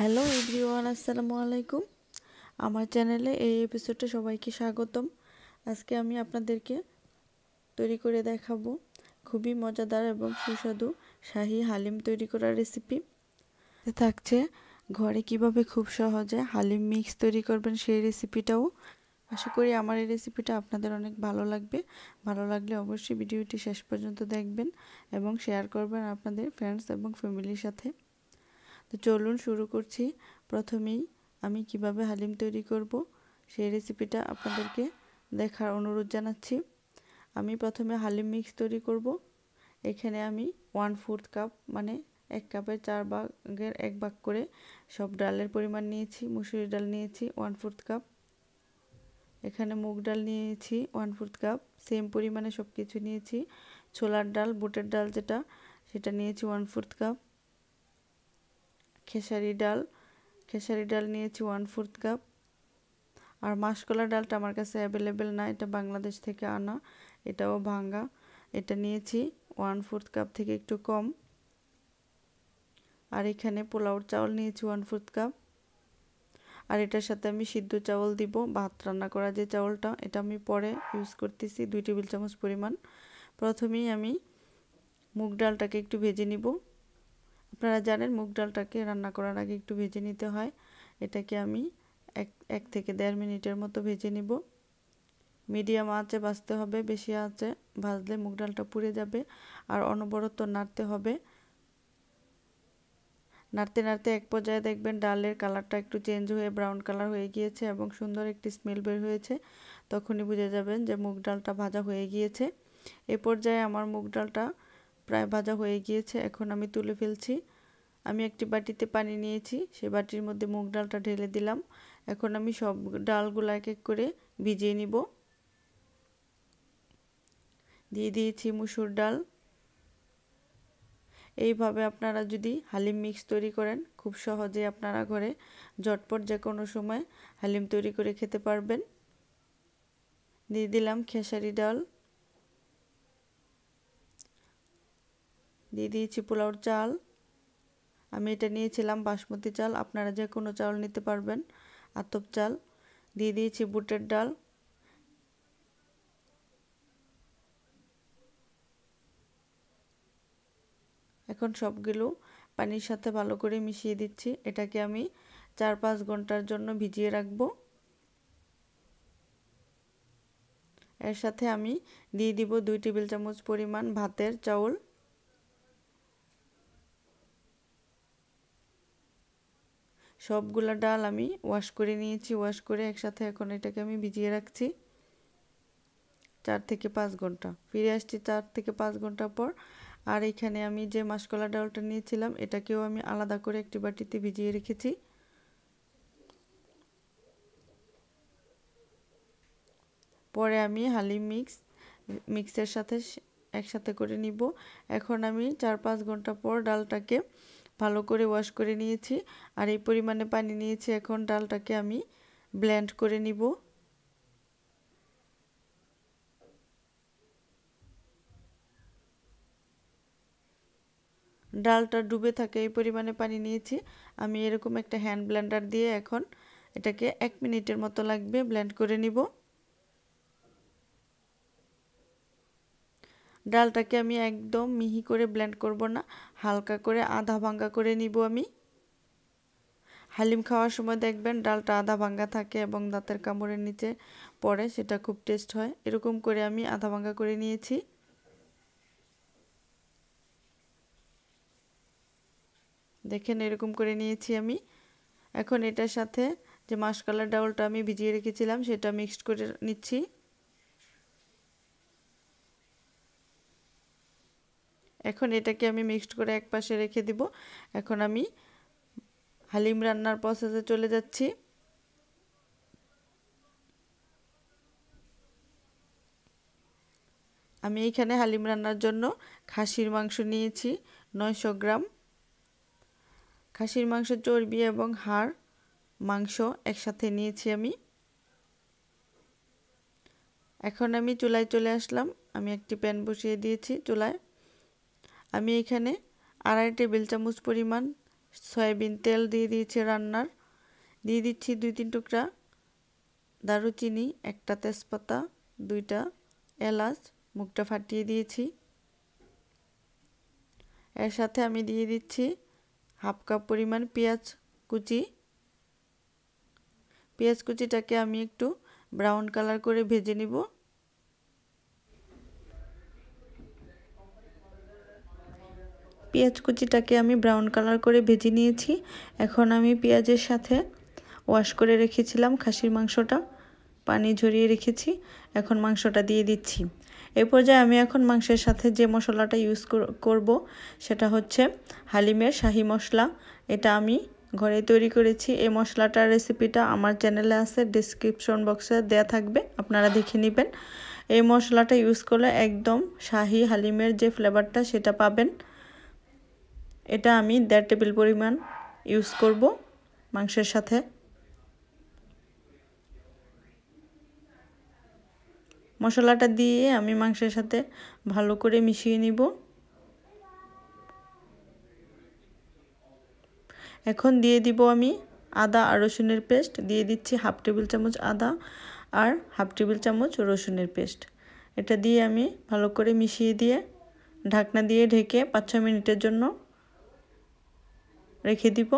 hello everyone আসসালামু আলাইকুম আমার চ্যানেলে এই এপিসোডে সবাইকে স্বাগতম আজকে আমি আপনাদেরকে তৈরি করে দেখাবো খুবই মজাদার এবং সুস্বাদু শাহি হালিম তৈরি করার রেসিপি থাকছে ঘরে কিভাবে খুব সহজে হালিম মিক্স তৈরি করবেন সেই রেসিপিটাও আশা করি আমার এই রেসিপিটা আপনাদের অনেক ভালো লাগবে ভালো লাগলে অবশ্যই ভিডিওটি শেষ পর্যন্ত দেখবেন এবং শেয়ার করবেন আপনাদের ফ্রেন্ডস এবং ফ্যামিলির সাথে তো চলুন শুরু করছি প্রথমেই আমি কিভাবে হালিম তৈরি করব সেই রেসিপিটা আপনাদেরকে দেখার অনুরোধ জানাচ্ছি আমি প্রথমে হালিম মিক্স তৈরি করব এখানে আমি ওয়ান ফোর্থ কাপ মানে এক কাপের চার ভাগের এক ভাগ করে সব ডালের পরিমাণ নিয়েছি মুসুরি ডাল নিয়েছি ওয়ান ফোর্থ কাপ এখানে মুগ ডাল নিয়েছি ওয়ান ফোর্থ কাপ সেম পরিমাণে সব কিছু নিয়েছি ছোলার ডাল বুটের ডাল যেটা সেটা নিয়েছি ওয়ান ফোর্থ কাপ খেসারি ডাল খেসারি ডাল নিয়েছি ওয়ান ফোর্থ কাপ আর মাসকলা ডালটা আমার কাছে অ্যাভেলেবেল না এটা বাংলাদেশ থেকে আনা এটাও ভাঙ্গা এটা নিয়েছি ওয়ান ফোর্থ কাপ থেকে একটু কম আর এখানে পোলাওর চাউল নিয়েছি ওয়ান ফোর্থ কাপ আর এটার সাথে আমি সিদ্ধ চাউল দিব ভাত রান্না করা যে চাউলটা এটা আমি পরে ইউজ করতেছি দুই টেবিল চামচ পরিমাণ প্রথমেই আমি মুগ ডালটাকে একটু ভেজে নিব আপনারা জানেন মুগ ডালটাকে রান্না করার আগে একটু ভেজে নিতে হয় এটাকে আমি এক এক থেকে দেড় মিনিটের মতো ভেজে নিব মিডিয়াম আঁচে ভাজতে হবে বেশি আঁচে ভাজলে মুগ ডালটা পুড়ে যাবে আর অনবরত নাড়তে হবে নাড়তে নাড়তে এক পর্যায়ে দেখবেন ডালের কালারটা একটু চেঞ্জ হয়ে ব্রাউন কালার হয়ে গিয়েছে এবং সুন্দর একটি স্মেল বের হয়েছে তখনই বুঝে যাবেন যে মুগ ডালটা ভাজা হয়ে গিয়েছে এ পর্যায়ে আমার মুগ ডালটা প্রায় ভাজা হয়ে গিয়েছে এখন আমি তুলে ফেলছি আমি একটি বাটিতে পানি নিয়েছি সে বাটির মধ্যে মুগ ডালটা ঢেলে দিলাম এখন আমি সব ডালগুলো এক এক করে ভিজিয়ে নিব দিয়ে দিয়েছি মুসুর ডাল এইভাবে আপনারা যদি হালিম মিক্স তৈরি করেন খুব সহজে আপনারা ঘরে ঝটপট যে কোনো সময় হালিম তৈরি করে খেতে পারবেন দিয়ে দিলাম খেসারি ডাল দিয়ে দিয়েছি পোলাওর চাল আমি এটা নিয়েছিলাম বাসমতি চাল আপনারা যে কোনো চাল নিতে পারবেন আতপ চাল দিয়ে দিয়েছি বুটের ডাল এখন সবগুলো পানির সাথে ভালো করে মিশিয়ে দিচ্ছি এটাকে আমি চার পাঁচ ঘন্টার জন্য ভিজিয়ে রাখবো এর সাথে আমি দিয়ে দিব দুই টেবিল চামচ পরিমাণ ভাতের চাউল সবগুলা ডাল আমি ওয়াশ করে নিয়েছি ওয়াশ করে একসাথে এখন এটাকে আমি ভিজিয়ে রাখছি চার থেকে পাঁচ ঘন্টা ফিরে আসছি চার থেকে পাঁচ ঘন্টা পর আর এখানে আমি যে মাসকলা ডালটা নিয়েছিলাম এটাকেও আমি আলাদা করে একটি বাটিতে ভিজিয়ে রেখেছি পরে আমি হালিম মিক্স মিক্সের সাথে একসাথে করে নিব এখন আমি চার পাঁচ ঘন্টা পর ডালটাকে ভালো করে ওয়াশ করে নিয়েছি আর এই পরিমাণে পানি নিয়েছি এখন ডালটাকে আমি ব্ল্যান্ড করে নিব ডালটা ডুবে থাকে এই পরিমাণে পানি নিয়েছি আমি এরকম একটা হ্যান্ড ব্ল্যান্ডার দিয়ে এখন এটাকে এক মিনিটের মতো লাগবে ব্ল্যান্ড করে নিব ডালটাকে আমি একদম মিহি করে ব্লেন্ড করব না হালকা করে আধা ভাঙ্গা করে নিব আমি হালিম খাওয়ার সময় দেখবেন ডালটা আধা ভাঙ্গা থাকে এবং দাঁতের কামড়ের নিচে পড়ে সেটা খুব টেস্ট হয় এরকম করে আমি আধা ভাঙ্গা করে নিয়েছি দেখেন এরকম করে নিয়েছি আমি এখন এটার সাথে যে মাসকালার ডাউলটা আমি ভিজিয়ে রেখেছিলাম সেটা মিক্সড করে নিচ্ছি এখন এটাকে আমি মিক্সড করে এক পাশে রেখে দিব এখন আমি হালিম রান্নার প্রসেসে চলে যাচ্ছি আমি এখানে হালিম রান্নার জন্য খাসির মাংস নিয়েছি নয়শো গ্রাম খাসির মাংস চর্বি এবং হাড় মাংস একসাথে নিয়েছি আমি এখন আমি চুলায় চলে আসলাম আমি একটি প্যান বসিয়ে দিয়েছি চুলায় আমি এখানে আড়াই টেবিল চামচ পরিমাণ সয়াবিন তেল দিয়ে দিয়েছি রান্নার দিয়ে দিচ্ছি দুই তিন টুকরা দারুচিনি একটা তেজপাতা দুইটা এলাচ মুখটা ফাটিয়ে দিয়েছি এর সাথে আমি দিয়ে দিচ্ছি হাফ কাপ পরিমাণ পেঁয়াজ কুচি পেঁয়াজ কুচিটাকে আমি একটু ব্রাউন কালার করে ভেজে নিব পেঁয়াজ কুচিটাকে আমি ব্রাউন কালার করে ভেজে নিয়েছি এখন আমি পেঁয়াজের সাথে ওয়াশ করে রেখেছিলাম খাসির মাংসটা পানি ঝরিয়ে রেখেছি এখন মাংসটা দিয়ে দিচ্ছি এ পর্যায়ে আমি এখন মাংসের সাথে যে মশলাটা ইউজ করব সেটা হচ্ছে হালিমের শাহি মশলা এটা আমি ঘরে তৈরি করেছি এই মশলাটার রেসিপিটা আমার চ্যানেলে আছে ডিসক্রিপশন বক্সে দেয়া থাকবে আপনারা দেখে নেবেন এই মশলাটা ইউজ করলে একদম শাহি হালিমের যে ফ্লেভারটা সেটা পাবেন এটা আমি দেড় টেবিল পরিমাণ ইউজ করব মাংসের সাথে মশলাটা দিয়ে আমি মাংসের সাথে ভালো করে মিশিয়ে নিব এখন দিয়ে দিব আমি আদা আর রসুনের পেস্ট দিয়ে দিচ্ছি হাফ টেবিল চামচ আদা আর হাফ টেবিল চামচ রসুনের পেস্ট এটা দিয়ে আমি ভালো করে মিশিয়ে দিয়ে ঢাকনা দিয়ে ঢেকে পাঁচ ছ মিনিটের জন্য রেখে দিব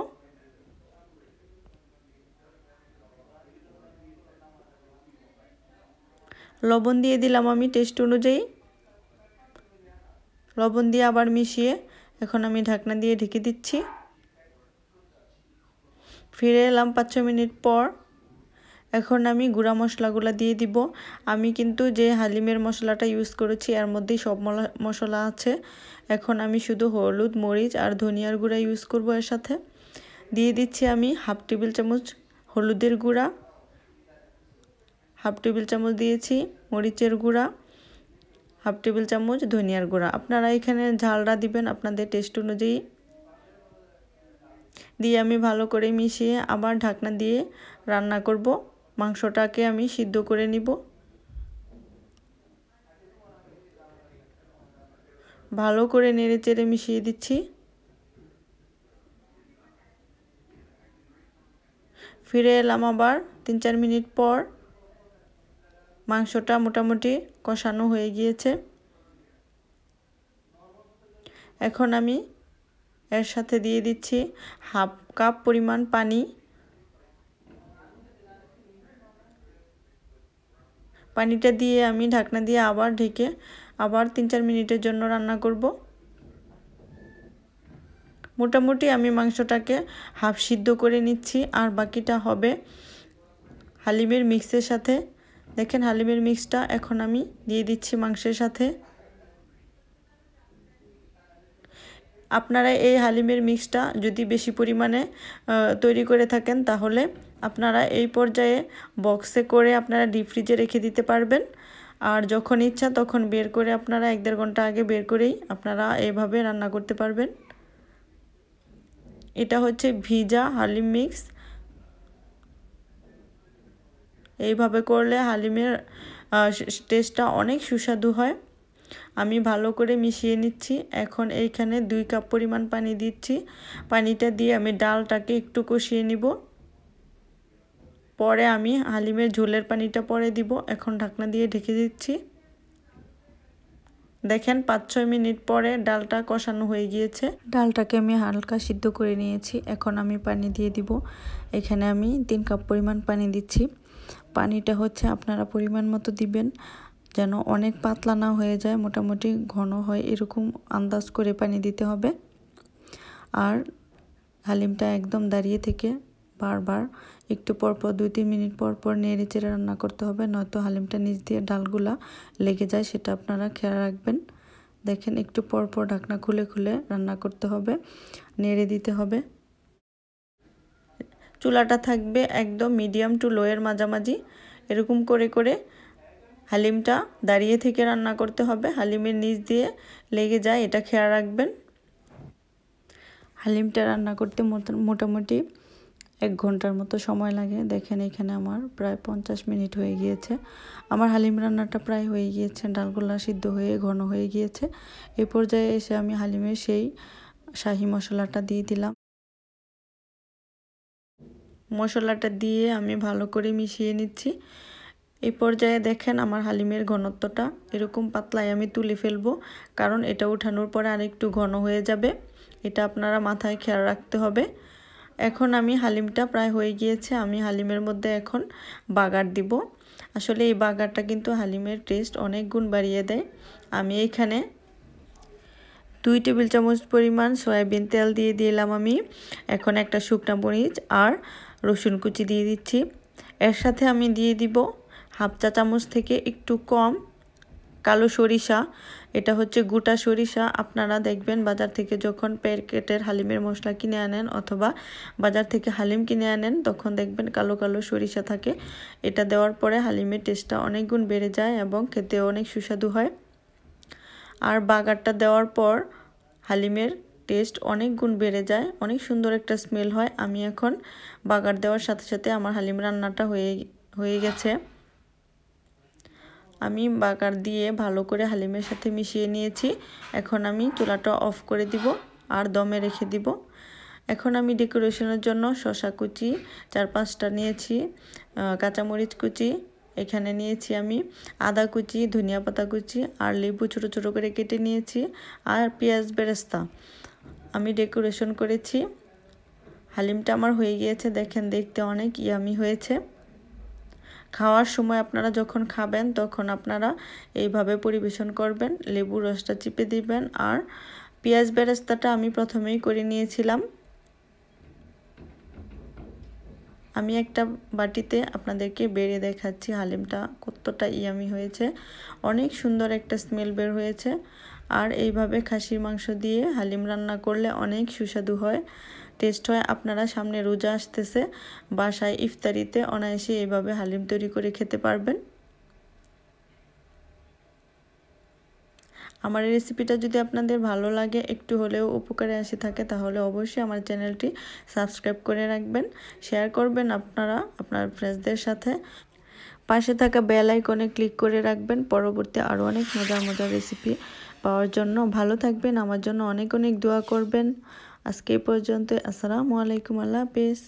লবণ দিয়ে দিলাম আমি টেস্ট অনুযায়ী লবণ দিয়ে আবার মিশিয়ে এখন আমি ঢাকনা দিয়ে ঢেকে দিচ্ছি ফিরে এলাম পাঁচ মিনিট পর এখন আমি গুঁড়া মশলাগুলো দিয়ে দিব আমি কিন্তু যে হালিমের মশলাটা ইউজ করেছি এর মধ্যেই সব মশলা আছে এখন আমি শুধু হলুদ মরিচ আর ধনিয়ার গুঁড়া ইউজ করব এর সাথে দিয়ে দিচ্ছি আমি হাফ টেবিল চামচ হলুদের গুঁড়া হাফ টেবিল চামচ দিয়েছি মরিচের গুঁড়া হাফ টেবিল চামচ ধনিয়ার গুঁড়া আপনারা এখানে ঝালটা দিবেন আপনাদের টেস্ট অনুযায়ী দিয়ে আমি ভালো করে মিশিয়ে আবার ঢাকনা দিয়ে রান্না করব মাংসটাকে আমি সিদ্ধ করে নিব ভালো করে নেড়ে চেড়ে মিশিয়ে দিচ্ছি ফিরে এলাম আবার তিন চার মিনিট পর মাংসটা মোটামুটি কষানো হয়ে গিয়েছে এখন আমি এর সাথে দিয়ে দিচ্ছি হাফ কাপ পরিমাণ পানি পানিটা দিয়ে আমি ঢাকনা দিয়ে আবার ঢেকে আবার তিন চার মিনিটের জন্য রান্না করব মোটামুটি আমি মাংসটাকে হাফ সিদ্ধ করে নিচ্ছি আর বাকিটা হবে হালিমের মিক্সের সাথে দেখেন হালিমের মিক্সটা এখন আমি দিয়ে দিচ্ছি মাংসের সাথে আপনারা এই হালিমের মিক্সটা যদি বেশি পরিমাণে তৈরি করে থাকেন তাহলে আপনারা এই পর্যায়ে বক্সে করে আপনারা ডিপ ফ্রিজে রেখে দিতে পারবেন আর যখন ইচ্ছা তখন বের করে আপনারা এক দেড় ঘন্টা আগে বের করেই আপনারা এভাবে রান্না করতে পারবেন এটা হচ্ছে ভিজা হালিম মিক্স এইভাবে করলে হালিমের টেস্টটা অনেক সুস্বাদু হয় আমি ভালো করে মিশিয়ে নিচ্ছি এখন এইখানে দুই কাপ পরিমাণ পানি দিচ্ছি পানিটা দিয়ে আমি ডালটাকে একটু কষিয়ে নিব পরে আমি হালিমের ঝোলের পানিটা পরে দিব এখন ঢাকনা দিয়ে ঢেকে দিচ্ছি দেখেন পাঁচ ছয় মিনিট পরে ডালটা কষানো হয়ে গিয়েছে ডালটাকে আমি হালকা সিদ্ধ করে নিয়েছি এখন আমি পানি দিয়ে দিব এখানে আমি তিন কাপ পরিমাণ পানি দিচ্ছি পানিটা হচ্ছে আপনারা পরিমাণ মতো দিবেন যেন অনেক পাতলা না হয়ে যায় মোটামুটি ঘন হয় এরকম আন্দাজ করে পানি দিতে হবে আর হালিমটা একদম দাঁড়িয়ে থেকে বারবার একটু পরপর দুই তিন মিনিট পর পর নেড়ে চেড়ে রান্না করতে হবে নয়তো হালিমটা নিচ দিয়ে ডালগুলা লেগে যায় সেটা আপনারা খেয়াল রাখবেন দেখেন একটু পরপর ঢাকনা খুলে খুলে রান্না করতে হবে নেড়ে দিতে হবে চুলাটা থাকবে একদম মিডিয়াম টু লোয়ের মাঝামাঝি এরকম করে করে হালিমটা দাঁড়িয়ে থেকে রান্না করতে হবে হালিমের নিচ দিয়ে লেগে যায় এটা খেয়াল রাখবেন হালিমটা রান্না করতে মোটামুটি এক ঘন্টার মতো সময় লাগে দেখেন এখানে আমার প্রায় পঞ্চাশ মিনিট হয়ে গিয়েছে আমার হালিম রান্নাটা প্রায় হয়ে গিয়েছে ডালগোলা সিদ্ধ হয়ে ঘন হয়ে গিয়েছে এ পর্যায়ে এসে আমি হালিমের সেই শাহি মশলাটা দিয়ে দিলাম মশলাটা দিয়ে আমি ভালো করে মিশিয়ে নিচ্ছি এই পর্যায়ে দেখেন আমার হালিমের ঘনত্বটা এরকম পাতলায় আমি তুলে ফেলবো কারণ এটা উঠানোর পরে আরেকটু ঘন হয়ে যাবে এটা আপনারা মাথায় খেয়াল রাখতে হবে এখন আমি হালিমটা প্রায় হয়ে গিয়েছে আমি হালিমের মধ্যে এখন বাগার দিব আসলে এই বাগারটা কিন্তু হালিমের টেস্ট অনেক গুণ বাড়িয়ে দেয় আমি এখানে দুই টেবিল চামচ পরিমাণ সয়াবিন তেল দিয়ে দিলাম আমি এখন একটা শুকনা মরিচ আর রসুন কুচি দিয়ে দিচ্ছি এর সাথে আমি দিয়ে দিব হাফ চা চামচ থেকে একটু কম কালো সরিষা এটা হচ্ছে গোটা সরিষা আপনারা দেখবেন বাজার থেকে যখন প্যাকেটের হালিমের মশলা কিনে আনেন অথবা বাজার থেকে হালিম কিনে আনেন তখন দেখবেন কালো কালো সরিষা থাকে এটা দেওয়ার পরে হালিমের টেস্টটা অনেক গুণ বেড়ে যায় এবং খেতে অনেক সুস্বাদু হয় আর বাগারটা দেওয়ার পর হালিমের টেস্ট অনেক গুণ বেড়ে যায় অনেক সুন্দর একটা স্মেল হয় আমি এখন বাগার দেওয়ার সাথে সাথে আমার হালিম রান্নাটা হয়ে হয়ে গেছে আমি বাগার দিয়ে ভালো করে হালিমের সাথে মিশিয়ে নিয়েছি এখন আমি চুলাটা অফ করে দিব আর দমে রেখে দিব এখন আমি ডেকোরেশনের জন্য শশা কুচি চার পাঁচটা নিয়েছি কাঁচামরিচ কুচি এখানে নিয়েছি আমি আদা কুচি ধনিয়া পাতা কুচি আর লেবু ছোটো ছোটো করে কেটে নিয়েছি আর পেঁয়াজ বেরেস্তা আমি ডেকোরেশন করেছি হালিমটা আমার হয়ে গিয়েছে দেখেন দেখতে অনেক ইয়ামি হয়েছে খাওয়ার সময় আপনারা যখন খাবেন তখন আপনারা এইভাবে পরিবেশন করবেন লেবু রসটা চিপে দিবেন আর পেঁয়াজ বেরেস্তাটা আমি প্রথমেই করে নিয়েছিলাম আমি একটা বাটিতে আপনাদেরকে বেড়ে দেখাচ্ছি হালিমটা কতটা ইয়ামি হয়েছে অনেক সুন্দর একটা স্মেল বের হয়েছে আর এইভাবে খাসির মাংস দিয়ে হালিম রান্না করলে অনেক সুস্বাদু হয় টেস্ট হয় আপনারা সামনে রোজা আসতেছে বাসায় ইফতারিতে অনায়াসে এভাবে হালিম তৈরি করে খেতে পারবেন আমার এই রেসিপিটা যদি আপনাদের ভালো লাগে একটু হলেও উপকারে আসে থাকে তাহলে অবশ্যই আমার চ্যানেলটি সাবস্ক্রাইব করে রাখবেন শেয়ার করবেন আপনারা আপনার ফ্রেন্ডসদের সাথে পাশে থাকা বেল আইকনে ক্লিক করে রাখবেন পরবর্তী আরও অনেক মজার মজার রেসিপি পাওয়ার জন্য ভালো থাকবেন আমার জন্য অনেক অনেক দোয়া করবেন আজকে পর্যন্ত আসসালামু আলাইকুম আল্লাহ হাফিজ